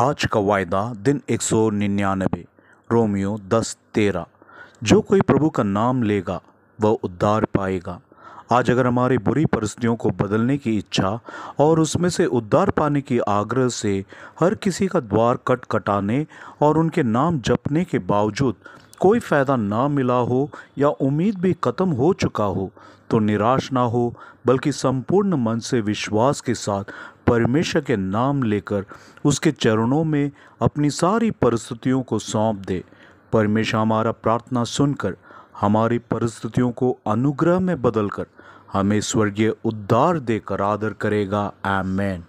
आज का वायदा दिन एक सौ निन्यानबे रोमियो दस तेरह जो कोई प्रभु का नाम लेगा वह उद्धार पाएगा आज अगर हमारी बुरी परिस्थितियों को बदलने की इच्छा और उसमें से उद्धार पाने की आग्रह से हर किसी का द्वार कट कटाने और उनके नाम जपने के बावजूद कोई फ़ायदा ना मिला हो या उम्मीद भी ख़त्म हो चुका हो तो निराश ना हो बल्कि संपूर्ण मन से विश्वास के साथ परमेश्वर के नाम लेकर उसके चरणों में अपनी सारी परिस्थितियों को सौंप दे परमेश्वर हमारा प्रार्थना सुनकर हमारी परिस्थितियों को अनुग्रह में बदलकर हमें स्वर्गीय उद्धार देकर आदर करेगा मैन